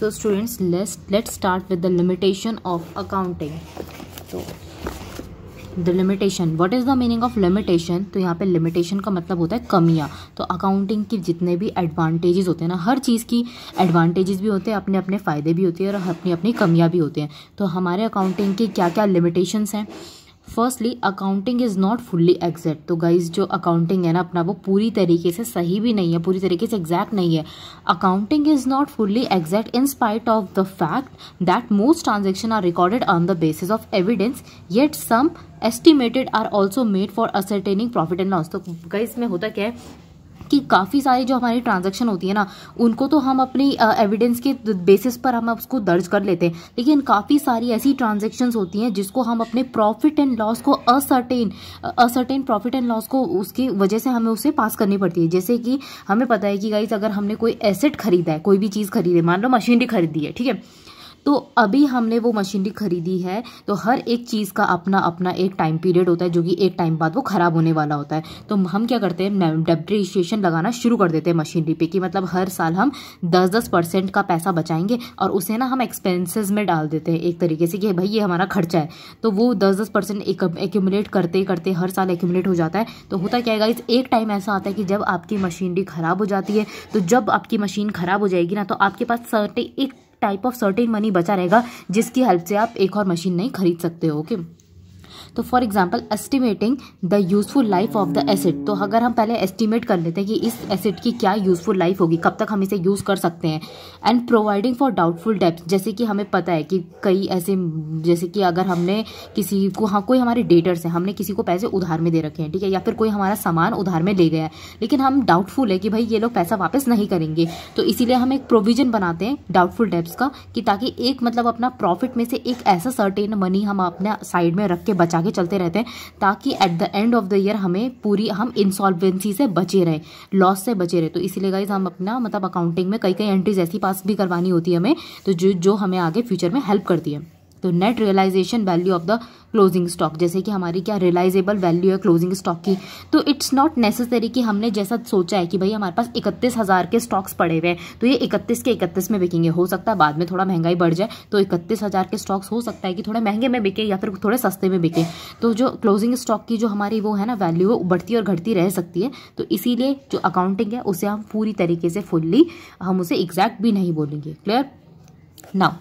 So students let start with the limitation of accounting तो the limitation what is the meaning of limitation तो यहाँ पे limitation का मतलब होता है कमियाँ तो अकाउंटिंग के जितने भी एडवांटेजेस होते हैं ना हर चीज़ की एडवांटेजेस भी होते हैं अपने अपने फ़ायदे भी होते हैं और अपनी अपनी कमियाँ भी होती हैं तो हमारे अकाउंटिंग के क्या क्या लिमिटेशंस हैं firstly accounting is not fully exact तो गाइज जो अकाउंटिंग है ना अपना वो पूरी तरीके से सही भी नहीं है पूरी तरीके से एग्जैक्ट नहीं है accounting is not fully exact in spite of the fact that most transaction are recorded on the basis of evidence yet some estimated are also made for ascertaining profit and loss तो guys में होता क्या है कि काफ़ी सारी जो हमारी ट्रांजैक्शन होती है ना उनको तो हम अपनी एविडेंस के बेसिस पर हम उसको दर्ज कर लेते हैं लेकिन काफ़ी सारी ऐसी ट्रांजेक्शन्स होती हैं जिसको हम अपने प्रॉफिट एंड लॉस को ascertain ascertain profit and loss को उसकी वजह से हमें उसे पास करनी पड़ती है जैसे कि हमें पता है कि गाइज अगर हमने कोई एसेट खरीदा है कोई भी चीज़ खरीदे मान लो मशीनरी खरीदी है ठीक है तो अभी हमने वो मशीनरी खरीदी है तो हर एक चीज़ का अपना अपना एक टाइम पीरियड होता है जो कि एक टाइम बाद वो ख़राब होने वाला होता है तो हम क्या करते हैं डेप्रिशिएशन लगाना शुरू कर देते हैं मशीनरी पे कि मतलब हर साल हम दस दस परसेंट का पैसा बचाएंगे और उसे ना हम एक्सपेंसेस में डाल देते हैं एक तरीके से कि भाई ये हमारा खर्चा है तो वो दस दस परसेंट एक्यूमुलेट करते करते हर साल एक्यूमुलेट हो जाता है तो होता क्या है इस एक टाइम ऐसा आता है कि जब आपकी मशीनरी ख़राब हो जाती है तो जब आपकी मशीन ख़राब हो जाएगी ना तो आपके पास सर्टे एक टाइप ऑफ सर्टेन मनी बचा रहेगा जिसकी हेल्प से आप एक और मशीन नहीं खरीद सकते हो ओके okay? तो for example estimating the useful life of the asset तो अगर हम पहले एस्टिमेट कर लेते हैं कि इस एसिड की क्या यूजफुल लाइफ होगी कब तक हम इसे यूज़ कर सकते हैं एंड प्रोवाइडिंग फॉर डाउटफुल डेप्थ जैसे कि हमें पता है कि कई ऐसे जैसे कि अगर हमने किसी को हाँ कोई हमारे डेटर्स हैं हमने किसी को पैसे उधार में दे रखे हैं ठीक है या फिर कोई हमारा सामान उधार में ले गया है लेकिन हम डाउटफुल है कि भाई ये लोग पैसा वापस नहीं करेंगे तो इसीलिए हम एक प्रोविजन बनाते हैं डाउटफुल डेप्स का कि ताकि एक मतलब अपना प्रॉफिट में से एक ऐसा सर्टेन मनी हम अपने साइड में रख के बचा आगे चलते रहते हैं ताकि at the end of the year हमें पूरी हम इंसॉल्वेंसी से बचे रहें लॉस से बचे रहे तो इसीलिए गाइज हम अपना मतलब अकाउंटिंग में कई कई एंट्रीज ऐसी पास भी करवानी होती है हमें तो जो जो हमें आगे फ्यूचर में हेल्प करती है तो net realisation value of the closing stock जैसे कि हमारी क्या रियलाइजेबल वैल्यू है क्लोजिंग स्टॉक की तो इट्स नॉट नेसेसरी कि हमने जैसा सोचा है कि भाई हमारे पास इकतीस हज़ार के स्टॉक्स पड़े हुए हैं तो ये इकतीस के इकतीस में बिकेंगे हो सकता है बाद में थोड़ा महंगाई बढ़ जाए तो इकतीस हज़ार के स्टॉक्स हो सकता है कि थोड़े महंगे में बिके या फिर थोड़े सस्ते में बिके तो जो क्लोजिंग स्टॉक की जो हमारी वो है ना वैल्यू वो बढ़ती और घटती रह सकती है तो इसीलिए जो अकाउंटिंग है उसे हम पूरी तरीके से फुल्ली हम उसे एग्जैक्ट भी नहीं बोलेंगे clear now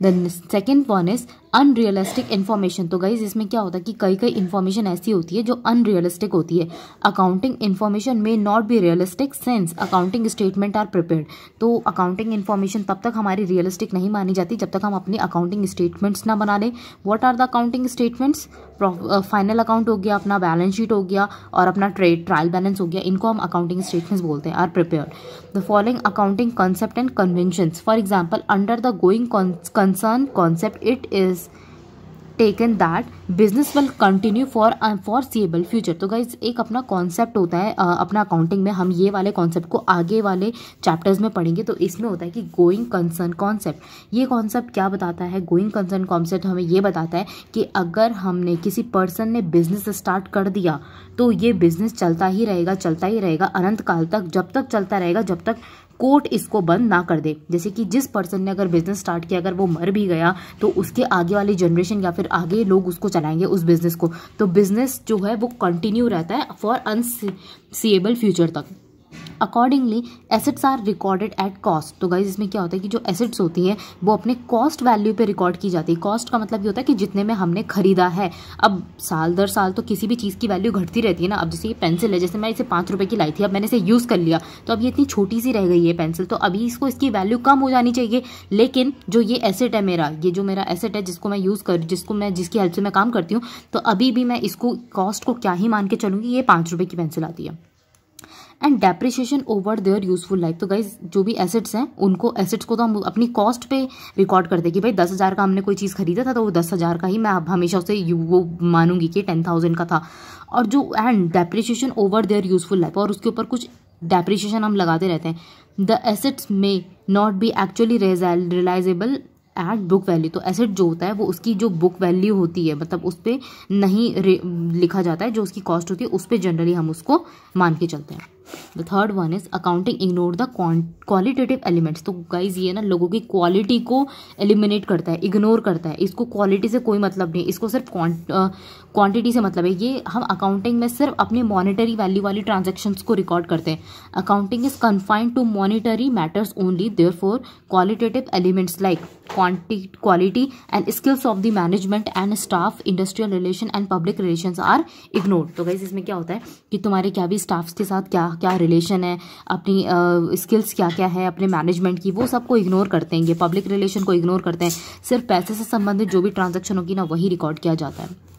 The second one is unrealistic information तो गाइज इसमें क्या होता है कि कई कई इन्फॉर्मेशन ऐसी होती है जो अनरियलिस्टिक होती है accounting information may not be realistic since accounting statement are prepare तो अकाउंटिंग इन्फॉर्मेशन तब तक हमारी रियलिस्टिक नहीं मानी जाती जब तक हम अपनी अकाउंटिंग स्टेटमेंट्स ना बना लें what are the accounting statements final account हो गया अपना बैलेंस शीट हो गया और अपना ट्रेड ट्रायल बैलेंस हो गया इनको हम अकाउंटिंग स्टेटमेंट्स बोलते हैं are prepare the following accounting concept and convention for example under the going concern concept it is taken that business will continue for unforeseeable future तो गाइज एक अपना concept होता है uh, अपना अकाउंटिंग में हम ये वाले कॉन्सेप्ट को आगे वाले चैप्टर्स में पढ़ेंगे तो इसमें होता है कि गोइंग कंसर्न कॉन्सेप्ट ये कॉन्सेप्ट क्या बताता है गोइंग कंसर्न कॉन्सेप्ट हमें ये बताता है कि अगर हमने किसी पर्सन ने बिजनेस स्टार्ट कर दिया तो ये बिजनेस चलता ही रहेगा चलता ही रहेगा अनंत काल तक जब तक चलता रहेगा जब तक कोर्ट इसको बंद ना कर दे जैसे कि जिस पर्सन ने अगर बिजनेस स्टार्ट किया अगर वो मर भी गया तो उसके आगे वाली जनरेशन या फिर आगे लोग उसको चलाएंगे उस बिजनेस को तो बिजनेस जो है वो कंटिन्यू रहता है फॉर अनसीएबल फ्यूचर तक accordingly assets are recorded at cost तो गाइज इसमें क्या होता है कि जो एसेट्स होती हैं वो अपने कॉस्ट वैल्यू पे रिकॉर्ड की जाती है कॉस्ट का मतलब ये होता है कि जितने में हमने खरीदा है अब साल दर साल तो किसी भी चीज़ की वैल्यू घटती रहती है ना अब जैसे ये पेंसिल है जैसे मैं इसे पाँच रुपये की लाई थी अब मैंने इसे यूज़ कर लिया तो अब ये इतनी छोटी सी रह गई है पेंसिल तो अभी इसको इसकी वैल्यू कम हो जानी चाहिए लेकिन जो ये एसेट है मेरा ये जो मेरा एसेट है जिसको मैं यूज़ कर जिसको मैं जिसकी हेल्प से मैं काम करती हूँ तो अभी भी मैं इसको कॉस्ट को क्या ही मान के चलूँगी ये पाँच रुपये की पेंसिल आती है and depreciation over their useful life तो गाइज जो भी एसेट्स हैं उनको एसेट्स को तो हम अपनी कॉस्ट पे रिकॉर्ड करते हैं कि भाई दस हज़ार का हमने कोई चीज़ खरीदा था तो वो दस हज़ार का ही मैं अब हमेशा उसे वो मानूंगी कि टेन थाउजेंड का था और जो and depreciation over their useful life और उसके ऊपर कुछ डेप्रिशिएशन हम लगाते रहते हैं the assets may not be actually realisable at book value तो एसेट जो होता है वो उसकी जो बुक वैल्यू होती है मतलब उस पर नहीं लिखा जाता है जो उसकी कॉस्ट होती है उस पर जनरली हम उसको मान के चलते हैं the third one is accounting ignore the qualitative elements तो गाइज ये ना लोगों की क्वालिटी को एलिमिनेट करता है इग्नोर करता है इसको क्वालिटी से कोई मतलब नहीं इसको सिर्फ क्वांटिटी से मतलब है ये हम अकाउंटिंग में सिर्फ अपने मॉनिटरी वैल्यू वाली ट्रांजेक्शन्स को रिकॉर्ड करते हैं accounting is confined to monetary matters only therefore qualitative elements like quality and skills of the management and staff industrial relation and public relation are ignored तो guys इसमें क्या होता है कि तुम्हारे क्या भी स्टाफ्स के साथ क्या क्या रिलेशन है अपनी स्किल्स uh, क्या क्या है अपने मैनेजमेंट की वो सबको इग्नोर करते हैं ये पब्लिक रिलेशन को इग्नोर करते हैं सिर्फ पैसे से संबंधित जो भी ट्रांजेक्शन होगी ना वही रिकॉर्ड किया जाता है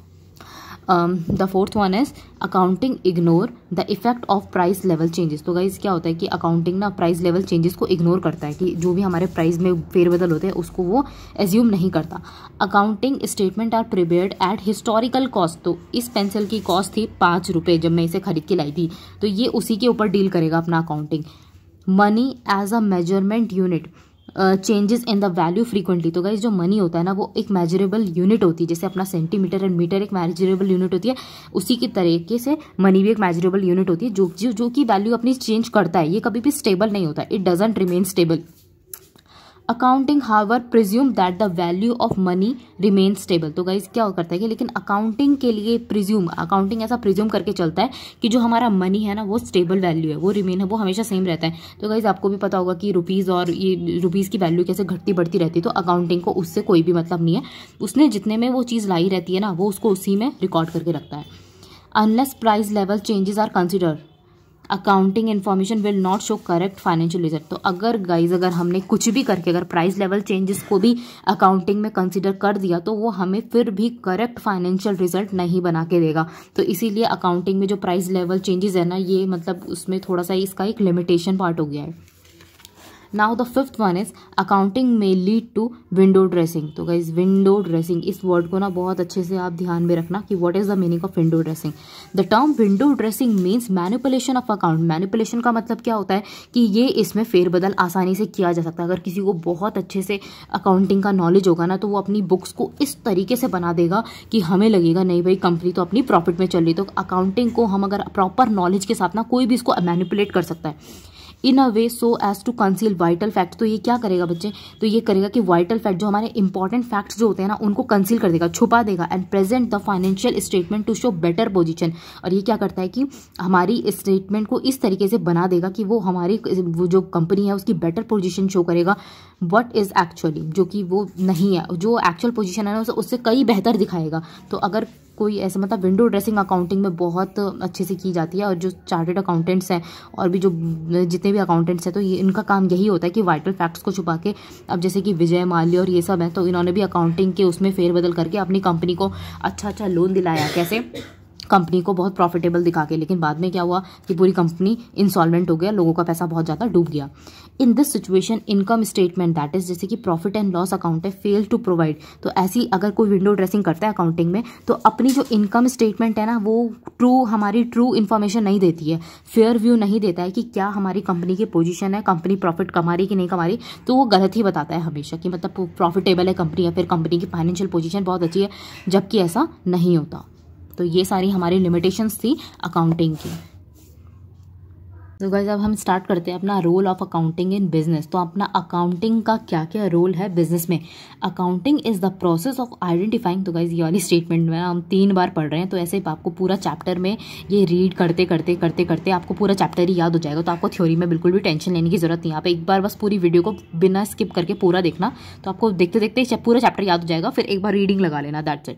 um, the fourth one is accounting ignore the effect of price level changes तो गाइज क्या होता है कि accounting ना price level changes को ignore करता है कि जो भी हमारे price में फेरबदल होते हैं उसको वो assume नहीं करता accounting statement are prepared at historical cost तो इस पेंसिल की कॉस्ट थी पाँच रुपये जब मैं इसे खरीद के लाई थी तो ये उसी के ऊपर डील करेगा अपना accounting money as a measurement unit changes in the value frequently तो गाइज जो मनी होता है ना वो एक मेजरेबल यूनिट होती है जैसे अपना सेंटीमीटर एंड मीटर एक मेजरेबल यूनिट होती है उसी के तरीके से मनी भी एक मेजरेबल यूनिट होती है जो जो, जो की वैल्यू अपनी चेंज करता है ये कभी भी स्टेबल नहीं होता it doesn't remain stable accounting however presume that the value of money remain stable तो गाइज क्या करता है कि लेकिन अकाउंटिंग के लिए प्रिज्यूम अकाउंटिंग ऐसा प्रिज्यूम करके चलता है कि जो हमारा मनी है ना वो स्टेबल वैल्यू है वो रिमेन है वो हमेशा सेम रहता है तो गाइज आपको भी पता होगा कि रुपीज़ और ये रुपीज़ की वैल्यू कैसे घटती बढ़ती रहती है तो अकाउंटिंग को उससे कोई भी मतलब नहीं है उसने जितने में वो चीज़ लाई रहती है ना वो उसको उसी में रिकॉर्ड करके रखता है unless price level changes are consider accounting information will not show correct financial result तो अगर गाइज अगर हमने कुछ भी करके अगर प्राइस लेवल चेंजेस को भी अकाउंटिंग में कंसिडर कर दिया तो वो हमें फिर भी करेक्ट फाइनेंशियल रिजल्ट नहीं बना के देगा तो इसीलिए अकाउंटिंग में जो प्राइस लेवल चेंजेस है ना ये मतलब उसमें थोड़ा सा इसका एक लिमिटेशन पार्ट हो गया है now the fifth one is accounting may lead to window dressing तो गाइज विंडो ड्रेसिंग इस वर्ड को ना बहुत अच्छे से आप ध्यान में रखना कि what is the meaning of window dressing the term window dressing means manipulation of account manipulation का मतलब क्या होता है कि ये इसमें फेरबदल आसानी से किया जा सकता है अगर किसी को बहुत अच्छे से अकाउंटिंग का नॉलेज होगा ना तो वो अपनी बुक्स को इस तरीके से बना देगा कि हमें लगेगा नहीं भाई कंपनी तो अपनी प्रॉफिट में चल रही तो अकाउंटिंग को हम अगर प्रॉपर नॉलेज के साथ ना कोई भी इसको मैनिपुलेट कर सकता है in a way so as to conceal vital fact तो ये क्या करेगा बच्चे तो ये करेगा कि वाइटल फैक्ट जो हमारे इंपॉर्टेंट फैक्ट्स जो होते हैं ना उनको कंसील कर देगा छुपा देगा and present the financial statement to show better position और ये क्या करता है कि हमारी स्टेटमेंट को इस तरीके से बना देगा कि वो हमारी वो जो कंपनी है उसकी बेटर पोजिशन शो करेगा वट इज़ एक्चुअली जो कि वो नहीं है जो एक्चुअल पोजिशन है ना उससे कई बेहतर दिखाएगा तो अगर कोई ऐसा मतलब विंडो ड्रेसिंग अकाउंटिंग में बहुत अच्छे से की जाती है और जो चार्टेड अकाउंटेंट्स हैं और भी जो जितने भी अकाउंटेंट्स हैं तो ये इनका काम यही होता है कि वाइटल फैक्ट्स को छुपा के अब जैसे कि विजय माल्य और ये सब हैं तो इन्होंने भी अकाउंटिंग के उसमें फेरबदल करके अपनी कंपनी को अच्छा अच्छा लोन दिलाया कैसे कंपनी को बहुत प्रॉफिटेबल दिखा के लेकिन बाद में क्या हुआ कि पूरी कंपनी इंसॉल्वेंट हो गया लोगों का पैसा बहुत ज़्यादा डूब गया in this situation income statement that is जैसे कि प्रॉफिट एंड लॉस अकाउंट है फेल टू प्रोवाइड तो ऐसी अगर कोई विंडो ड्रेसिंग करता है अकाउंटिंग में तो अपनी जो इनकम स्टेटमेंट है ना वो ट्रू हमारी ट्रू इन्फॉर्मेशन नहीं देती है फेयर व्यू नहीं देता है कि क्या हमारी कंपनी की पोजिशन है कंपनी प्रॉफिट कमा रही कि नहीं कमा रही तो वो गलत ही बताता है हमेशा कि मतलब प्रॉफिटेबल है कंपनी या फिर कंपनी की फाइनेंशियल पोजिशन बहुत अच्छी है जबकि ऐसा नहीं होता तो ये सारी हमारी लिमिटेशंस थी अकाउंटिंग की तो गाइज अब हम स्टार्ट करते हैं अपना role of accounting in business तो अपना अकाउंटिंग का क्या क्या रोल है बिजनेस में accounting is the process of identifying तो गाइज ये वाली स्टेटमेंट में हम तीन बार पढ़ रहे हैं तो ऐसे आपको पूरा चैप्टर में ये रीड करते करते करते करते आपको पूरा चैप्टर ही याद हो जाएगा तो आपको थ्योरी में बिल्कुल भी टेंशन लेने की जरूरत नहीं आप एक बार बस पूरी वीडियो को बिना स्किप करके पूरा देखना तो आपको देखते देखते पूरा चैप्टर याद हो जाएगा फिर एक बार रीडिंग लगा लेना that's it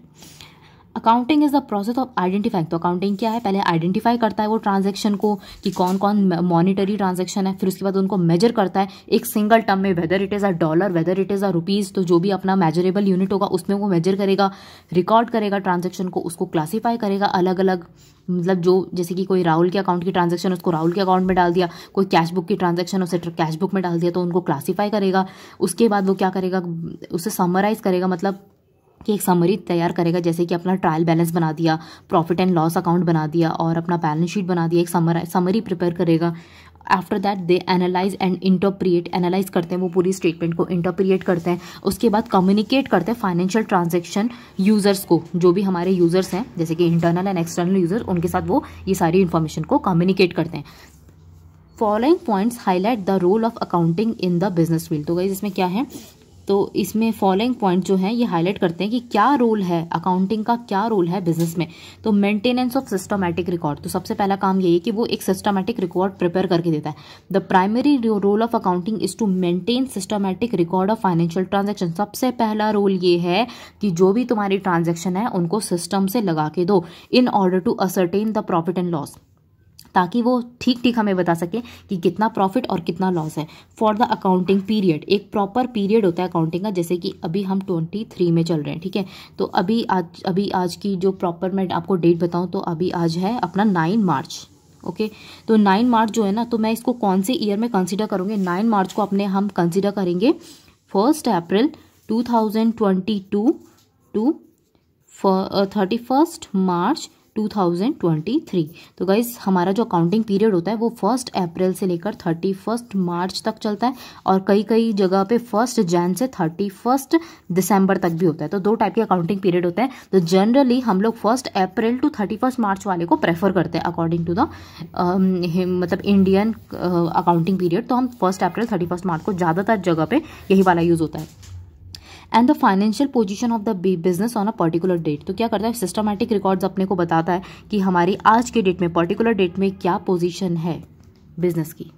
accounting is the process of identifying तो अकाउंटिंग क्या है पहले आइडेंटिफाई करता है वो ट्रांजेक्शन को कि कौन कौन मॉनिटरी ट्रांजेक्शन है फिर उसके बाद उनको मेजर करता है एक सिंगल टर्म में whether it is a dollar whether it is a rupees तो जो भी अपना मेजरेबल यूनिट होगा उसमें वो मेजर करेगा रिकॉर्ड करेगा ट्रांजेक्शन को उसको क्लासीफाई करेगा अलग अलग मतलब जो जैसे कि कोई राहुल के अकाउंट की ट्रांजेक्शन उसको राहुल के अकाउंट में डाल दिया कोई कैश बुक की ट्रांजेक्शन उसे कैश बुक में डाल दिया तो उनको क्लासीफाई करेगा उसके बाद वो क्या करेगा उसे समराइज़ करेगा मतलब कि एक समरी तैयार करेगा जैसे कि अपना ट्रायल बैलेंस बना दिया प्रॉफिट एंड लॉस अकाउंट बना दिया और अपना बैलेंस शीट बना दिया एक समर समरी प्रिपेयर करेगा after that they analyse and interpret analyse करते हैं वो पूरी स्टेटमेंट को इंटरप्रिएट करते हैं उसके बाद कम्युनिकेट करते हैं फाइनेंशियल ट्रांजेक्शन यूज़र्स को जो भी हमारे यूज़र्स हैं जैसे कि इंटरनल एंड एक्सटर्नल यूज़र उनके साथ वो ये सारी इन्फॉर्मेशन को कम्युनिकेट करते हैं following points highlight the role of accounting in the business field तो गई इसमें क्या है तो इसमें फॉलोइंग पॉइंट जो है ये हाईलाइट करते हैं कि क्या रोल है अकाउंटिंग का क्या रोल है बिजनेस में तो मेंटेनेंस ऑफ सिस्टमैटिक रिकॉर्ड तो सबसे पहला काम यही है कि वो एक सिस्टमैटिक रिकॉर्ड प्रिपेयर करके देता है the primary role of accounting is to maintain systematic record of financial transaction सबसे पहला रोल ये है कि जो भी तुम्हारी ट्रांजेक्शन है उनको सिस्टम से लगा के दो in order to ascertain the profit and loss ताकि वो ठीक ठीक हमें बता सके कि कितना प्रॉफिट और कितना लॉस है फॉर द अकाउंटिंग पीरियड एक प्रॉपर पीरियड होता है अकाउंटिंग का जैसे कि अभी हम ट्वेंटी थ्री में चल रहे हैं ठीक है तो अभी आज अभी आज की जो प्रॉपर मैं आपको डेट बताऊँ तो अभी आज है अपना नाइन मार्च ओके okay? तो नाइन मार्च जो है ना तो मैं इसको कौन से ईयर में कंसिडर करूँगी नाइन मार्च को अपने हम कंसिडर करेंगे first April two thousand twenty two to thirty first March 2023 तो गाइज हमारा जो अकाउंटिंग पीरियड होता है वो फर्स्ट अप्रैल से लेकर थर्टी फर्स्ट मार्च तक चलता है और कई कई जगह पे फर्स्ट जैन से थर्टी फर्स्ट दिसंबर तक भी होता है तो दो टाइप के अकाउंटिंग पीरियड होते हैं तो जनरली हम लोग first April to thirty first March वाले को प्रेफर करते हैं अकॉर्डिंग टू द मतलब इंडियन अकाउंटिंग पीरियड तो हम first April thirty first March को ज़्यादातर जगह पर यही वाला यूज़ होता है and the financial position of the business on a particular date तो क्या करता है सिस्टमैटिक रिकॉर्ड्स अपने को बताता है कि हमारी आज के डेट में पर्टिकुलर डेट में क्या पोजिशन है बिजनेस की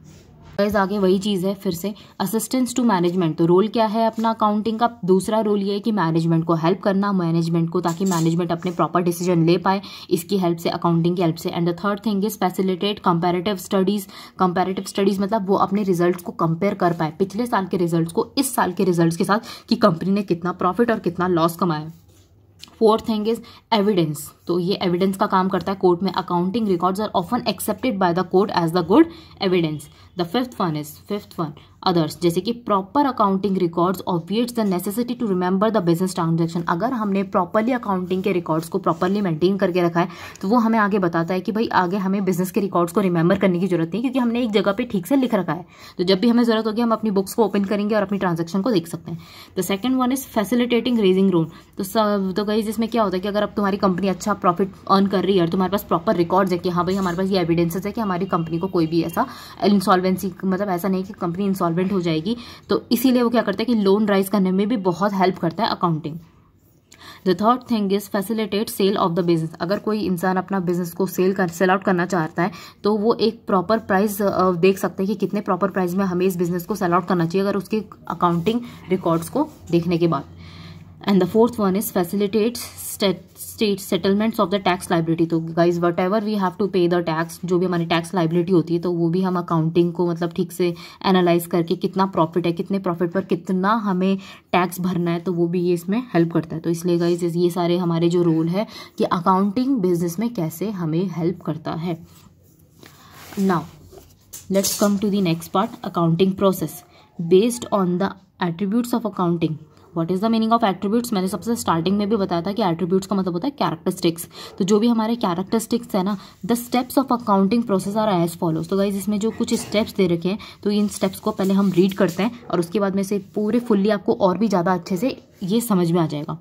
गाइज आगे वही चीज़ है फिर से असिस्टेंस टू मैनेजमेंट तो रोल क्या है अपना अकाउंटिंग का दूसरा रोल ये है कि मैनेजमेंट को हेल्प करना मैनेजमेंट को ताकि मैनेजमेंट अपने प्रॉपर डिसीजन ले पाए इसकी हेल्प से अकाउंटिंग की हेल्प से and the third thing is facilitate comparative studies comparative studies मतलब वो अपने रिजल्ट को कंपेयर कर पाए पिछले साल के रिजल्ट को इस साल के रिजल्ट के साथ कि कंपनी ने कितना प्रॉफिट और कितना लॉस कमाया फोर्थ थिंग इज एविडेंस तो ये एविडेंस का काम करता है कोर्ट में accounting records are often accepted by the court as the good evidence the fifth one is fifth one others जैसे कि proper accounting records obviates the necessity to remember the business transaction अगर हमने properly accounting के records को properly maintain करके रखा है तो वो हमें आगे बताता है कि भाई आगे हमें बिजनेस के रिकॉर्ड्स को रिमेंबर करने की जरूरत नहीं क्योंकि हमने एक जगह पे ठीक से लिख रखा है तो जब भी हमें जरूरत होगी हम अपनी बुक्स को ओपन करेंगे और अपनी ट्रांजेक्शन को देख सकते हैं the second one is facilitating raising rule तो सब तो गई जिसमें क्या होता है कि अगर अब तुम्हारी कंपनी अच्छा प्रॉफिट अर्न कर रही है और तुम्हारे पास प्रॉपर रिकॉर्ड्स है कि हाँ भाई हमारे पास ये एविडेंसेस है कि हमारी कंपनी को कोई भी ऐसा इंसॉल्व इंसॉल्वेंसी मतलब ऐसा नहीं कि कंपनी इंसॉल्वेंट हो जाएगी तो इसीलिए वो क्या करता है कि लोन राइज करने में भी बहुत हेल्प करता है accounting the third thing is facilitate sale of the business अगर कोई इंसान अपना बिजनेस को सेल कर सेल आउट करना चाहता है तो वो एक प्रॉपर प्राइस देख सकते हैं कि कितने प्रॉपर प्राइस में हमें इस बिजनेस को सेल आउट करना चाहिए अगर उसके अकाउंटिंग रिकॉर्ड्स को देखने के बाद and the fourth one is facilitate state settlements of the tax liability तो guys whatever we have to pay the tax जो भी हमारी टैक्स लाइबिलिटी होती है तो वो भी हम अकाउंटिंग को मतलब ठीक से एनालाइज करके कितना प्रॉफिट है कितने प्रॉफिट पर कितना हमें टैक्स भरना है तो वो भी ये इसमें हेल्प करता है तो इसलिए गाइज ये सारे हमारे जो रोल है कि अकाउंटिंग बिजनेस में कैसे हमें हेल्प करता है ना let's come to the next part accounting process based on the attributes of accounting what is the meaning of attributes मैंने सबसे स्टार्टिंग में भी बताया था कि एट्रीब्यूट्स का मतलब होता है कैरेक्टरिस्टिक्स तो जो भी हमारे कैरेक्टरिस्टिक्स है ना the steps of accounting process are as follows तो गाइज इसमें जो कुछ स्टेप्स दे रखे हैं तो इन स्टेप्स को पहले हम रीड करते हैं और उसके बाद में से पूरे फुल्ली आपको और भी ज़्यादा अच्छे से ये समझ में आ जाएगा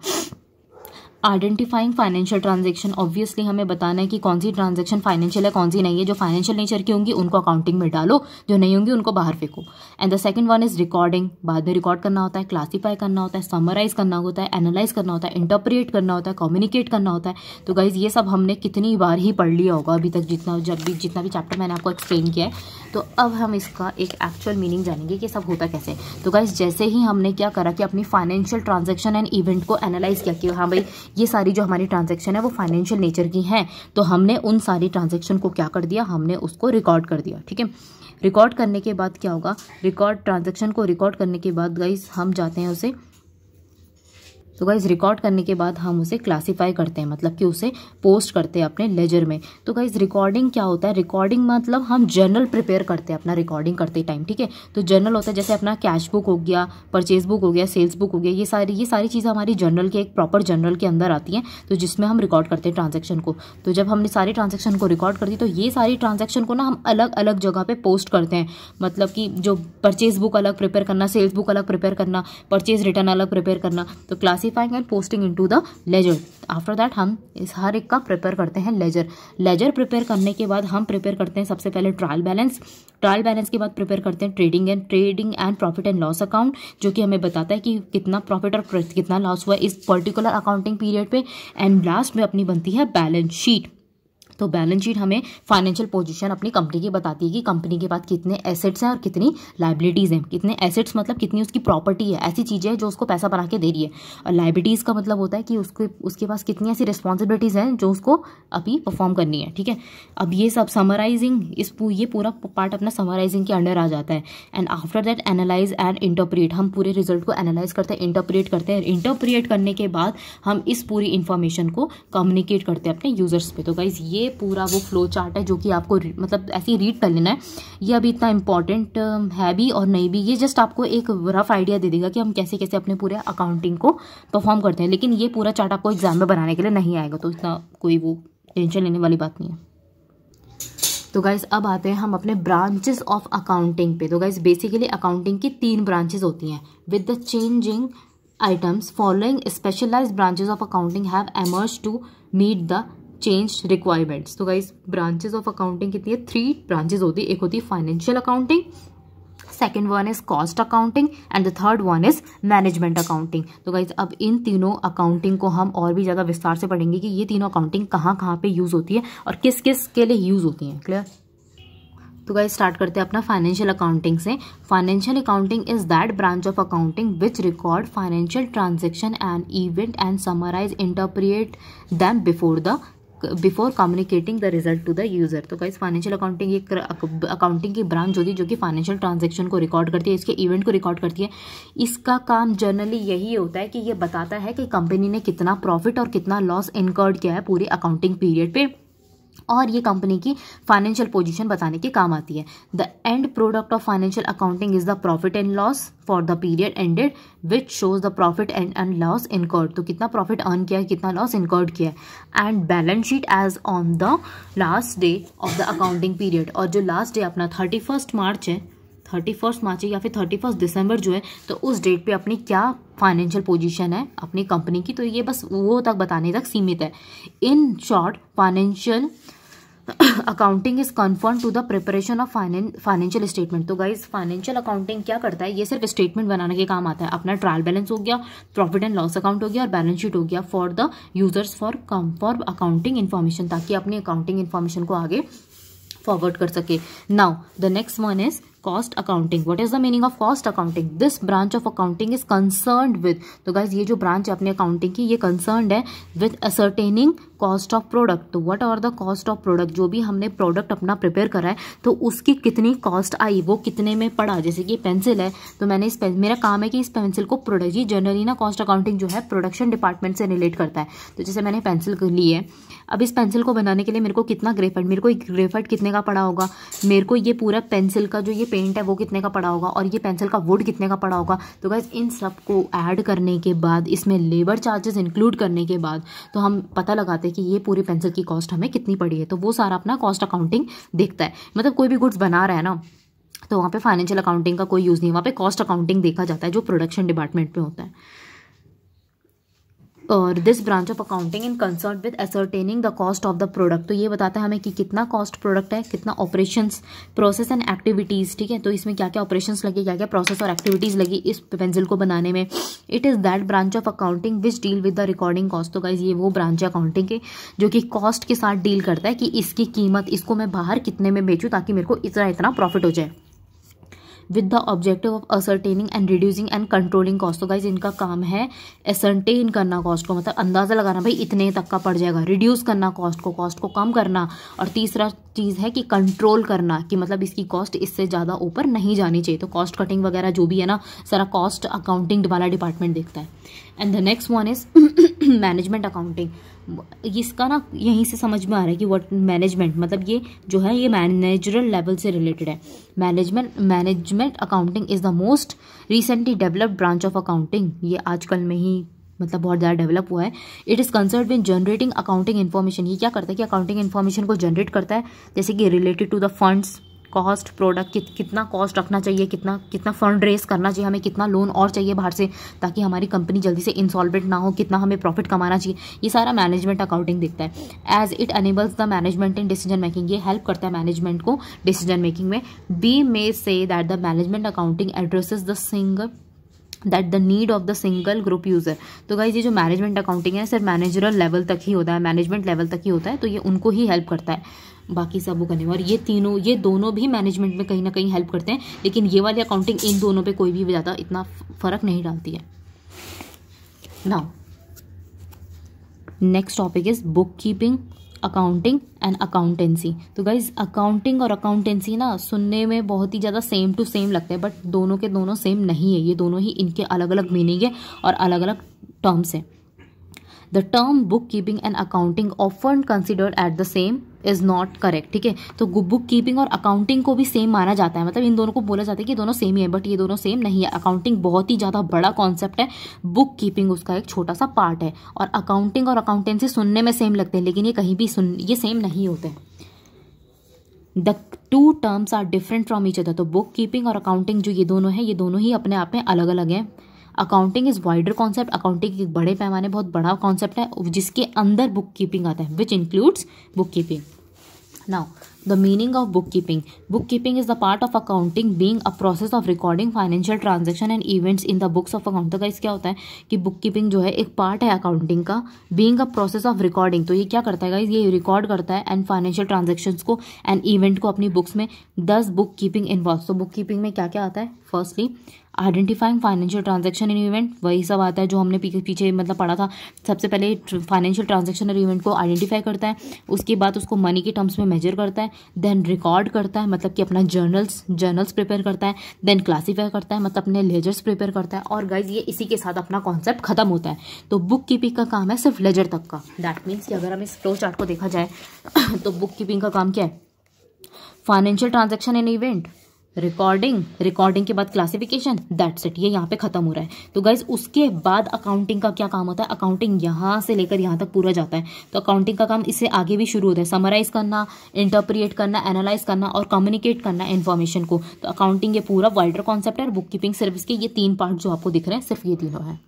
आइडेंटिफाइंग फाइनेंशियल ट्रांजेक्शन ऑब्वियसली हमें बताना है कि कौन सी ट्रांजेक्शन फाइनेंशियल है कौन सी नहीं है जो फाइनेंशियल नेचर की होंगी उनको अकाउंटिंग में डालो जो नहीं होंगी उनको बाहर फेंको and the second one is recording बाद में रिकॉर्ड करना होता है क्लासीफाई करना होता है समराइज करना होता है एनालाइज करना होता है इंटरप्रिएट करना होता है कम्युनिकेट करना होता है तो गाइज ये सब हमने कितनी बार ही पढ़ लिया होगा अभी तक जितना जब भी जितना भी चैप्टर मैंने आपको एक्सप्लेन किया है तो अब हम इसका एक एक्चुअल मीनिंग जानेंगे कि सब होता कैसे तो गाइज जैसे ही हमने क्या करा कि अपनी फाइनेंशियल ट्रांजेक्शन एंड इवेंट को एनालाइज किया कि हाँ भाई ये सारी जो हमारी ट्रांजेक्शन है वो फाइनेंशियल नेचर की हैं तो हमने उन सारी ट्रांजेक्शन को क्या कर दिया हमने उसको रिकॉर्ड कर दिया ठीक है रिकॉर्ड करने के बाद क्या होगा रिकॉर्ड ट्रांजेक्शन को रिकॉर्ड करने के बाद गाइस हम जाते हैं उसे तो गाइज़ रिकॉर्ड करने के बाद हम उसे क्लासीफाई करते हैं मतलब कि उसे पोस्ट करते हैं अपने लेजर में तो गाइज़ रिकॉर्डिंग क्या होता है रिकॉर्डिंग मतलब हम जर्नल प्रिपेयर करते हैं अपना रिकॉर्डिंग करते टाइम ठीक है तो जर्नल होता है जैसे अपना कैश बुक हो गया परचेज बुक हो गया सेल्स बुक हो गया ये सारी ये सारी चीज़ें हमारी जर्नल के एक प्रॉपर जर्नल के अंदर आती हैं तो जिसमें हम रिकॉर्ड करते हैं ट्रांजेक्शन को तो जब हमने सारी ट्रांजेक्शन को रिकॉर्ड कर दी तो ये सारी ट्रांजेक्शन को ना हम अलग अलग जगह पर पोस्ट करते हैं मतलब कि जो परचेज बुक अलग प्रिपेयर करना सेल्स बुक अलग प्रिपेयर करना परचेज रिटर्न अलग प्रिपेयर करना तो class classifying and posting into the ledger after that हम इस हर एक का प्रिपेयर करते हैं लेजर लेजर प्रिपेयर करने के बाद हम प्रिपेयर करते हैं सबसे पहले ट्रायल बैलेंस ट्रायल बैलेंस के बाद प्रिपेयर करते हैं trading and trading and profit and loss account जो कि हमें बताता है कि कितना प्रॉफिट और कितना लॉस हुआ इस पर्टिकुलर अकाउंटिंग पीरियड पे एंड लास्ट में अपनी बनती है बैलेंस शीट तो बैलेंस शीट हमें फाइनेंशियल पोजीशन अपनी कंपनी की बताती है कि कंपनी के पास कितने एसेट्स हैं और कितनी लाइबिलिटीज़ हैं कितने एसेट्स मतलब कितनी उसकी प्रॉपर्टी है ऐसी चीज़ें हैं जो उसको पैसा बना के दे रही है और लाइबिलिटीज़ का मतलब होता है कि उसके उसके पास कितनी ऐसी रिस्पॉन्सिबिलिटीज़ हैं जो उसको अभी परफॉर्म करनी है ठीक है अब ये सब समराइजिंग इस ये पूरा पार्ट अपना समराइजिंग के अंडर आ जाता है and after that analyse and interpret हम पूरे रिजल्ट को एनालाइज करते हैं इंटरप्रिएट करते हैं इंटरप्रिएट करने के बाद हम इस पूरी इन्फॉर्मेशन को कम्युनिकेट करते हैं अपने यूजर्स पे तो गाइज ये पूरा वो फ्लो चार्ट है जो कि आपको मतलब ऐसे ही रीड कर लेना है ये अभी इतना इंपॉर्टेंट है भी और नहीं भी ये जस्ट आपको एक रफ आइडिया दे देगा कि हम कैसे कैसे अपने पूरे अकाउंटिंग को परफॉर्म करते हैं लेकिन ये पूरा चार्ट आपको एग्जाम में बनाने के लिए नहीं आएगा तो इतना कोई वो टेंशन लेने वाली बात नहीं है तो गाइज अब आते हैं हम अपने ब्रांचेस ऑफ अकाउंटिंग पे तो गाइज बेसिकली अकाउंटिंग की तीन ब्रांचेस होती हैं with the changing items following specialised branches of accounting have emerge to meet the change requirements तो गाइज ब्रांचेज ऑफ अकाउंटिंग कितनी है थ्री ब्रांचेज होती है एक होती है financial accounting second one is cost accounting and the third one is management accounting तो guys अब इन तीनों अकाउंटिंग को हम और भी ज़्यादा विस्तार से पढ़ेंगे कि ये तीनों अकाउंटिंग कहाँ कहाँ पे यूज़ होती है और किस किस के लिए यूज़ होती है क्लियर तो गाइज स्टार्ट करते हैं अपना फाइनेंशियल अकाउंटिंग से financial accounting is that branch of accounting which record financial transaction and event and summarise interpret them before the before communicating the result to the user तो guys financial accounting एक accounting की branch होती है जो कि financial transaction को record करती है इसके इवेंट को रिकॉर्ड करती है इसका काम जनरली यही होता है कि ये बताता है कि कंपनी ने कितना प्रॉफिट और कितना लॉस इनकर्ड किया है पूरे अकाउंटिंग पीरियड पर और ये कंपनी की फाइनेंशियल पोजीशन बताने के काम आती है the end product of financial accounting is the profit and loss for the period ended which shows the profit and and loss incurred तो कितना प्रॉफिट अर्न किया है कितना लॉस इनकॉर्ड किया है and balance sheet as on the last day of the accounting period और जो last day अपना थर्टी फर्स्ट मार्च है थर्टी फर्स्ट मार्च या फिर थर्टी फर्स्ट दिसंबर जो है तो उस डेट पे अपनी क्या फाइनेंशियल पोजीशन है अपनी कंपनी की तो ये बस वो तक बताने तक सीमित है in short financial accounting is confirm to the preparation of financial statement तो गाइज फाइनेंशियल अकाउंटिंग क्या करता है ये सिर्फ स्टेटमेंट बनाने के काम आता है अपना ट्रायल बैलेंस हो गया प्रॉफिट एंड लॉस अकाउंट हो गया और बैलेंस शीट हो गया for the users for come for accounting information ताकि अपनी अकाउंटिंग इन्फॉर्मेशन को आगे फॉरवर्ड कर सके now the next one is cost accounting what is the meaning of cost accounting this branch of accounting is concern with तो guys ये जो branch है अपने अकाउंटिंग की ये कंसर्न है with ascertaining cost of product तो what are the cost of product जो भी हमने प्रोडक्ट अपना प्रिपेयर करा है तो उसकी कितनी कॉस्ट आई वो कितने में पड़ा जैसे कि पेंसिल है तो मैंने इस मेरा काम है कि इस पेंसिल को प्रोडक्ट ये जनरली ना कॉस्ट अकाउंटिंग जो है प्रोडक्शन डिपार्टमेंट से रिलेट करता है तो जैसे मैंने पेंसिल ली है अब इस पेंसिल को बनाने के लिए मेरे को कितना ग्रेफर्ट मेरे को ग्रेफर्ट कितने का पड़ा होगा मेरे को ये पूरा पेंसिल का जो ये पेंट है वो कितने का पड़ा होगा और ये पेंसिल का वुड कितने का पड़ा होगा तो गैस इन सब को ऐड करने के बाद इसमें लेबर चार्जेस इंक्लूड करने के बाद तो हम पता लगाते हैं कि ये पूरी पेंसिल की कॉस्ट हमें कितनी पड़ी है तो वो सारा अपना कॉस्ट अकाउंटिंग देखता है मतलब कोई भी गुड्स बना रहा है ना तो वहाँ पर फाइनेंशियल अकाउंटिंग का कोई यूज़ नहीं है वहाँ पर कॉस्ट अकाउंटिंग देखा जाता है जो प्रोडक्शन डिपार्टमेंट पर होता है और this branch of accounting in concert with ascertaining the cost of the product तो ये बताता है हमें कि कितना कॉस्ट प्रोडक्ट है कितना ऑपरेशन प्रोसेस एंड एक्टिविटीज़ ठीक है तो इसमें क्या क्या ऑपरेशन लगे क्या क्या प्रोसेस और एक्टिविटीज़ लगी इस पेंसिल को बनाने में it is that branch of accounting which deal with the recording cost तो गाइज ये वो ब्रांच है अकाउंटिंग के जो कि कॉस्ट के साथ डील करता है कि इसकी कीमत इसको मैं बाहर कितने में बेचूँ ताकि मेरे को इतना इतना प्रॉफिट हो जाए with the objective of ascertaining and reducing and controlling cost तो गाइज इनका काम है एसरटेन करना कॉस्ट को मतलब अंदाज़ा लगाना भाई इतने तक का पड़ जाएगा रिड्यूस करना कॉस्ट को कॉस्ट को कम करना और तीसरा चीज़ है कि कंट्रोल करना कि मतलब इसकी कॉस्ट इससे ज़्यादा ऊपर नहीं जानी चाहिए तो कॉस्ट कटिंग वगैरह जो भी है ना सारा कॉस्ट अकाउंटिंग वाला डिपार्टमेंट देखता है and the next one is management accounting इसका ना यहीं से समझ में आ रहा है कि वट मैनेजमेंट मतलब ये जो है ये मैनेजरल लेवल से रिलेटेड है management management accounting is the most recently developed branch of accounting ये आजकल में ही मतलब बहुत ज़्यादा डेवलप हुआ है it is concerned with generating accounting information ये क्या करता है कि अकाउंटिंग इन्फॉर्मेशन को जनरेट करता है जैसे कि related to the funds cost product कित, कितना कॉस्ट रखना चाहिए कितना कितना फंड रेस करना चाहिए हमें कितना लोन और चाहिए बाहर से ताकि हमारी कंपनी जल्दी से इंसॉल्वेंट ना हो कितना हमें प्रॉफिट कमाना चाहिए ये सारा मैनेजमेंट अकाउंटिंग देखता है as it enables the management in decision making ये हेल्प करता है मैनेजमेंट को डिसीजन मेकिंग में we may say that the management accounting addresses the single that the need of the single group user तो guys ये जो management accounting है सिर्फ मैनेजरल लेवल तक ही होता है मैनेजमेंट लेवल तक ही होता है तो ये उनको ही हेल्प करता है बाकी सब वो करने और ये तीनों ये दोनों भी मैनेजमेंट में कहीं ना कहीं हेल्प करते हैं लेकिन ये वाली अकाउंटिंग इन दोनों पे कोई भी ज़्यादा इतना फ़र्क नहीं डालती है now next topic is book keeping accounting and accountancy तो गाइज अकाउंटिंग और अकाउंटेंसी ना सुनने में बहुत ही ज़्यादा सेम टू सेम लगते हैं बट दोनों के दोनों सेम नहीं है ये दोनों ही इनके अलग अलग मीनिंग है और अलग अलग टर्म्स हैं the term book keeping and accounting often considered at the same is not correct ठीक है तो बुक कीपिंग और अकाउंटिंग को भी सेम माना जाता है मतलब इन दोनों को बोला जाता है कि दोनों सेम ही है बट ये दोनों सेम नहीं है अकाउंटिंग बहुत ही ज़्यादा बड़ा कॉन्सेप्ट है बुक कीपिंग उसका एक छोटा सा पार्ट है और अकाउंटिंग और अकाउंटेंसी सुनने में सेम लगते हैं लेकिन ये कहीं भी सुन ये सेम नहीं होते the two terms are different from each other तो बुक कीपिंग और अकाउंटिंग जो ये दोनों है ये दोनों ही अपने आप में अलग अलग हैं accounting is wider concept accounting एक बड़े पैमाने बहुत बड़ा कॉन्सेप्ट है जिसके अंदर बुक कीपिंग आता है which includes book keeping now the meaning of book keeping book keeping is the part of accounting being a process of recording financial transaction and events in the books of account का इस क्या होता है कि book keeping जो है एक part है अकाउंटिंग का being a process of recording तो ये क्या करता है ये रिकॉर्ड करता है एंड फाइनेंशियल ट्रांजेक्शन को एंड इवेंट को अपनी बुक्स में दस बुक कीपिंग इन्वॉल्व तो बुक कीपिंग में क्या क्या आता है firstly identifying financial transaction in event वही सब आता है जो हमने पीछे मतलब पढ़ा था सबसे पहले फाइनेंशियल ट्रांजेक्शन इन इवेंट को आइडेंटिफाई करता है उसके बाद उसको मनी के टर्म्स में मेजर करता है देन रिकॉर्ड करता है मतलब कि अपना जर्नल्स जर्नल्स प्रिपेयर करता है देन क्लासीफाई करता है मतलब अपने लेजर्स प्रिपेयर करता है और गाइज ये इसी के साथ अपना कॉन्सेप्ट खत्म होता है तो बुक कीपिंग का काम है सिर्फ लेजर तक का दैट मीन्स कि अगर हम इस फ्लो चार्ट को देखा जाए तो बुक कीपिंग का काम क्या है financial transaction in event recording recording के बाद क्लासिफिकेशन दैट सेट ये यहाँ पे खत्म हो रहा है तो गाइज उसके बाद अकाउंटिंग का क्या काम होता है अकाउंटिंग यहाँ से लेकर यहाँ तक पूरा जाता है तो अकाउंटिंग का काम इससे आगे भी शुरू होता है समराइज करना इंटरप्रिएट करना एनालाइज करना और कम्युनिकेट करना इन्फॉर्मेशन को तो अकाउंटिंग ये पूरा वाइडर कॉन्सेप्ट है बुक कीपिंग सर्विस के ये तीन पार्ट जो आपको दिख रहे हैं सिर्फ ये तीनों है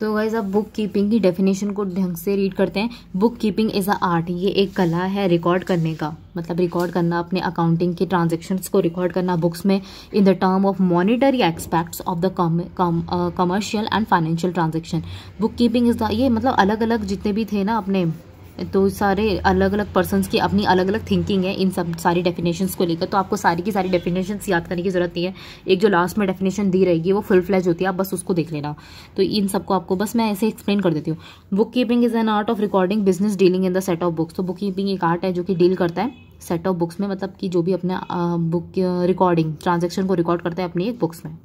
तो गाइज अब बुक कीपिंग की डेफिनेशन को ढंग से रीड करते हैं book keeping is a art ये एक कला है रिकॉर्ड करने का मतलब रिकॉर्ड करना अपने अकाउंटिंग के ट्रांजेक्शन्स को रिकॉर्ड करना बुक्स में in the term of monetary aspects of the commercial and financial transaction book keeping is the ये मतलब अलग अलग जितने भी थे ना अपने तो सारे अलग अलग पर्सनस की अपनी अलग अलग थिंकिंग है इन सब सारी डेफिनेशंस को लेकर तो आपको सारी की सारी डेफिनेशंस याद करने की ज़रूरत नहीं है एक जो लास्ट में डेफिनेशन दी रहेगी वो फुल फ्लैज होती है आप बस उसको देख लेना तो इन सबको आपको बस मैं ऐसे एक्सप्लेन कर देती हूँ book keeping is an art of recording business dealing in the set of books तो बुक कीपिंग एक आर्ट है जो कि डील करता है सेट ऑफ बुक्स में मतलब कि जो भी अपने बुक रिकॉर्डिंग ट्रांजेक्शन को रिकॉर्ड करता है अपनी एक बुक्स में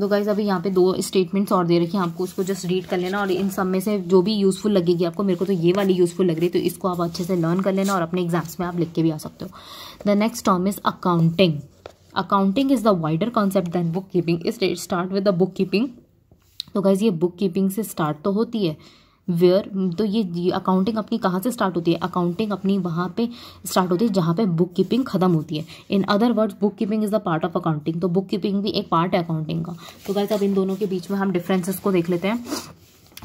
तो गाइज अभी यहाँ पे दो स्टेटमेंट्स और दे रखी हैं आपको उसको जस्ट रीड कर लेना और इन सब में से जो भी यूज़फुल लगेगी आपको मेरे को तो ये वाली यूज़फुल लग रही है तो इसको आप अच्छे से लर्न कर लेना और अपने एग्जाम्स में आप लिख के भी आ सकते हो the next term is accounting accounting is the wider concept than book keeping start with the book keeping तो गाइज़ ये बुक कीपिंग से स्टार्ट तो होती है वेयर तो ये अकाउंटिंग अपनी कहाँ से स्टार्ट होती है अकाउंटिंग अपनी वहाँ पे स्टार्ट होती है जहाँ पे बुक कीपिंग खत्म होती है in other words book keeping is the part of accounting तो बुक कीपिंग भी एक पार्ट है अकाउंटिंग का तो गाइस अब इन दोनों के बीच में हम डिफरेंसेस को देख लेते हैं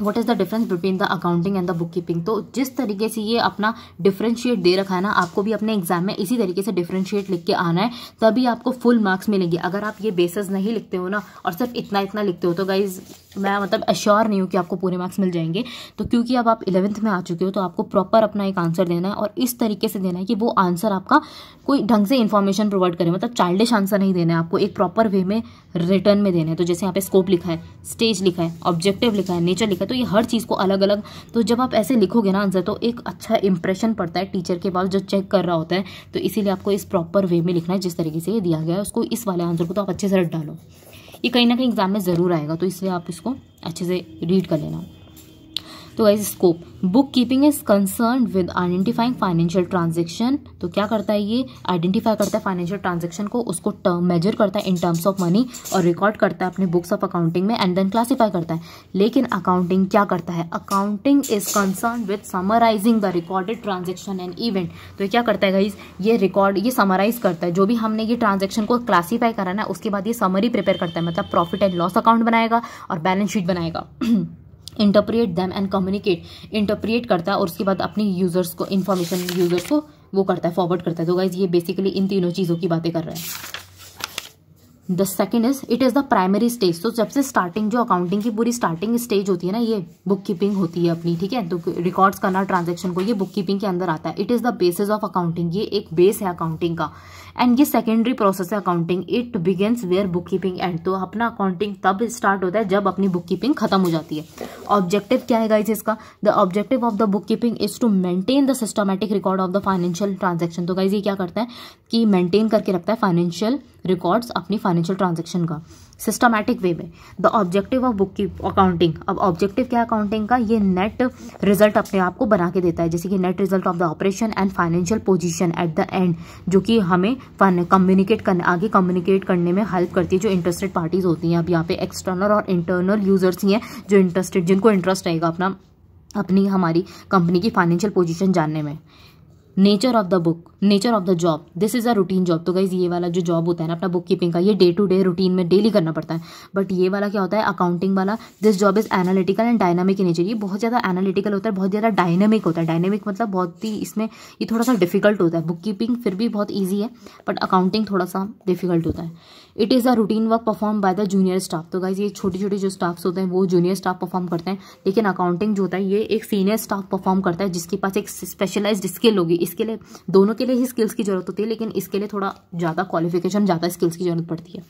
what is the difference between the accounting and the book keeping तो जिस तरीके से ये अपना डिफ्रेंशिएट दे रखा है ना आपको भी अपने एग्जाम में इसी तरीके से डिफ्रेंशिएट लिख के आना है तभी आपको फुल मार्क्स मिलेंगे अगर आप ये बेसिस नहीं लिखते हो ना और सिर्फ इतना इतना लिखते हो तो गाइज़ तो मैं मतलब अश्योर नहीं हूँ कि आपको पूरे मार्क्स मिल जाएंगे तो क्योंकि अब आप इलेवंथ में आ चुके हो तो आपको प्रॉपर अपना एक आंसर देना है और इस तरीके से देना है कि वो आंसर आपका कोई ढंग से इन्फॉर्मेशन प्रोवाइड करे मतलब चाइल्डिश आंसर नहीं देना है आपको एक प्रॉपर वे में रिटर्न में देना है तो जैसे यहाँ पे स्कोप लिखा है स्टेज लिखा है ऑब्जेक्टिव लिखा है नेचर लिखा है तो ये हर चीज़ को अलग अलग तो जब आप ऐसे लिखोगे ना आंसर तो एक अच्छा इंप्रेशन पड़ता है टीचर के पास जो चेक कर रहा होता है तो इसीलिए आपको इस प्रॉपर वे में लिखना है जिस तरीके से ये दिया गया है उसको इस वाले आंसर को तो आप अच्छे से रट डालो ये कहीं ना कहीं एग्जाम में ज़रूर आएगा तो इसलिए आप इसको अच्छे से रीड कर लेना तो as scope book keeping is concern with identifying financial transaction तो क्या करता है ये आइडेंटिफाई करता है फाइनेंशियल ट्रांजेक्शन को उसको टर्म मेजर करता है इन टर्म्स ऑफ मनी और रिकॉर्ड करता है अपने बुक्स ऑफ अकाउंटिंग में एंड देन क्लासीफाई करता है लेकिन अकाउंटिंग क्या करता है accounting is concern with summarizing the recorded transaction and event तो क्या करता है ये रिकॉर्ड ये समराइज करता है जो भी हमने ये ट्रांजेक्शन को क्लासीफाई कराना है उसके बाद ये समरी प्रिपेयर करता है मतलब प्रॉफिट एंड लॉस अकाउंट बनाएगा और बैलेंस शीट बनाएगा interpret them and communicate interpret करता है और उसके बाद अपने यूज़र्स को इन्फॉर्मेशन यूज़र्स को वो करता है फॉरवर्ड करता है तो गाइज ये बेसिकली इन तीनों चीज़ों की बातें कर रहे हैं the second is it is the primary stage तो जब से स्टार्टिंग जो अकाउंटिंग की पूरी स्टार्टिंग स्टेज होती है ना ये बुक कीपिंग होती है अपनी ठीक है तो रिकॉर्ड्स करना ट्रांजेक्शन को ये बुक कीपिंग के अंदर आता है it is the basis of accounting ये एक बेस है अकाउंटिंग का एंड ये सेकेंडरी प्रोसेस है accounting it begins where book keeping end तो अपना अकाउंटिंग तब स्टार्ट होता है जब अपनी बुक कीपिंग खत्म हो जाती है ऑब्जेक्टिव क्या है गाइज इसका the objective of the book keeping is to maintain the systematic record of the financial transaction तो गाइज ये क्या करता है कि मेंटेन करके रखता है फाइनेंशियल रिकॉर्ड्स अपनी फाइनेंशियल ट्रांजेक्शन का सिस्टमैटिक वे में द ऑब्जेक्टिव ऑफ बुक की अकाउंटिंग अब ऑब्जेक्टिव क्या अकाउंटिंग का ये नेट रिजल्ट अपने आप को बना के देता है जैसे कि net result of the operation and financial position at the end जो कि हमें कम्युनिकेट करने आगे कम्युनिकेट करने में हेल्प करती है जो इंटरेस्टेड पार्टीज होती हैं अब यहाँ पे एक्सटर्नल और इंटरनल यूजर्स ही हैं जो इंटरेस्टेड जिनको इंटरेस्ट रहेगा अपना अपनी हमारी कंपनी की फाइनेंशियल पोजिशन जानने में nature of the book nature of the job this is a routine job तो गाइज ये वाला जो जॉब होता है ना अपना बुक कीपिंग का ये डे टू डे रूटीन में डेली करना पड़ता है बट ये वाला क्या होता है अकाउंटिंग वाला this job is analytical and dynamic ही नेचर ये बहुत ज़्यादा एनालिटिकल होता है बहुत ज़्यादा डायनामिक होता है डायनामिक मतलब बहुत ही इसमें ये थोड़ा सा डिफिकल्ट होता है बुक कीपिंग फिर भी बहुत ईजी है बट अकाउंटिंग थोड़ा सा डिफिकल्ट होता है it is a routine work perform by the junior staff तो गाइज ये छोटे छोटे जो स्टाफ्स होते हैं वो जूनियर स्टाफ परफॉर्म करते हैं लेकिन अकाउंटिंग जो होता है ये एक सीनियर स्टाफ परफॉर्म करता है जिसके पास एक स्पेशलाइज्ड स्किल होगी इसके लिए दोनों के लिए ही स्किल्स की ज़रूरत होती है लेकिन इसके लिए थोड़ा ज़्यादा क्वालिफिकेशन ज़्यादा स्किल्स की ज़रूरत पड़ती है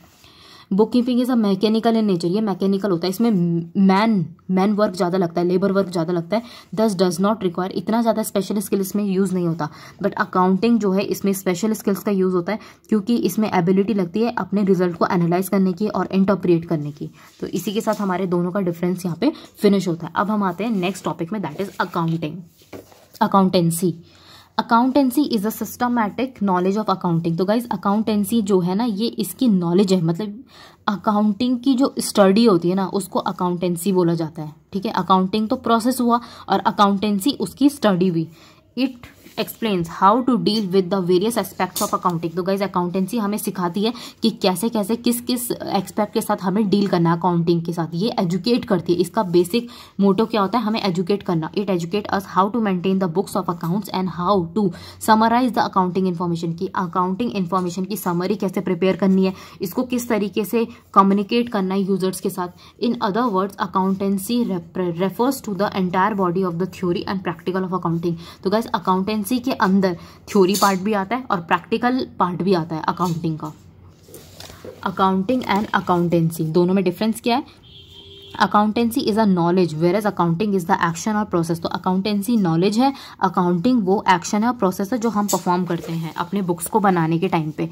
book keeping is a mechanical in nature ये मैकेनिकल होता है इसमें मैन मैन वर्क ज़्यादा लगता है लेबर वर्क ज़्यादा लगता है दस डज नॉट रिक्वायर इतना ज़्यादा स्पेशल स्किल इसमें यूज़ नहीं होता बट अकाउंटिंग जो है इसमें स्पेशल स्किल्स का यूज़ होता है क्योंकि इसमें एबिलिटी लगती है अपने रिजल्ट को एनालाइज करने की और इंटरप्रिएट करने की तो इसी के साथ हमारे दोनों का डिफरेंस यहाँ पे फिनिश होता है अब हम आते हैं नेक्स्ट टॉपिक में that is accounting accountancy accountancy is a systematic knowledge of accounting तो गाइज अकाउंटेंसी जो है ना ये इसकी नॉलेज है मतलब अकाउंटिंग की जो स्टडी होती है ना उसको अकाउंटेंसी बोला जाता है ठीक है अकाउंटिंग तो प्रोसेस हुआ और अकाउंटेंसी उसकी स्टडी हुई it explains how to deal with the various aspects of accounting तो गाइज अकाउंटेंसी हमें सिखाती है कि कैसे कैसे किस किस एक्सपेक्ट के साथ हमें डील करना है अकाउंटिंग के साथ ये एजुकेट करती है इसका बेसिक मोटो क्या होता है हमें एजुकेट करना it educate us how to maintain the books of accounts and how to summarize the accounting information की अकाउंटिंग इन्फॉर्मेशन की समरी कैसे प्रिपेयर करनी है इसको किस तरीके से कम्युनिकेट करना है यूजर्स के साथ in other words accountancy refers to the entire body of the theory and practical of accounting तो गाइज अकाउंटेंसी अकाउंटेंसी के अंदर थ्योरी पार्ट भी आता है और प्रैक्टिकल पार्ट भी आता है अकाउंटिंग का अकाउंटिंग एंड अकाउंटेंसी दोनों में डिफरेंस क्या है accountancy is a knowledge whereas accounting is the action और प्रोसेस तो अकाउंटेंसी नॉलेज है अकाउंटिंग वो एक्शन है और प्रोसेस है जो हम परफॉर्म करते हैं अपने बुक्स को बनाने के टाइम पे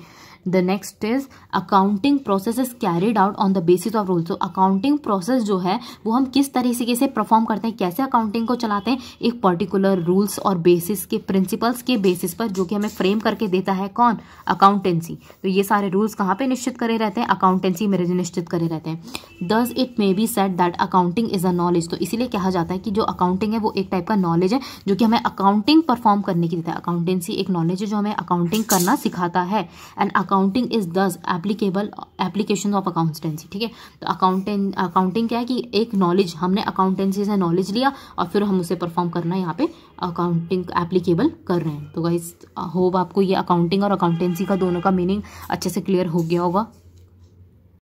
the next is accounting process is carried out on the basis of rules तो अकाउंटिंग प्रोसेस जो है वो हम किस तरीके से परफॉर्म करते हैं कैसे अकाउंटिंग को चलाते हैं एक पर्टिकुलर रूल्स और बेसिस के प्रिंसिपल्स के बेसिस पर जो कि हमें फ्रेम करके देता है कौन अकाउंटेंसी तो ये सारे रूल्स कहाँ पे निश्चित करे रहते हैं अकाउंटेंसी मेरे निश्चित करे रहते हैं thus it may be said that accounting is a knowledge तो इसीलिए कहा जाता है कि जो अकाउंटिंग है वो एक टाइप का नॉलेज है जो कि हमें अकाउंटिंग परफॉर्म करने की देता है अकाउंटेंसी एक नॉलेज है जो हमें अकाउंटिंग करना सिखाता है and account accounting is thus applicable application of accountancy ठीक है तो अकाउंटें अकाउंटिंग क्या है कि एक नॉलेज हमने अकाउंटेंसी से नॉलेज लिया और फिर हम उसे परफॉर्म करना यहाँ पे अकाउंटिंग एप्लीकेबल कर रहे हैं तो गाइज होप आपको ये अकाउंटिंग और अकाउंटेंसी का दोनों का मीनिंग अच्छे से क्लियर हो गया होगा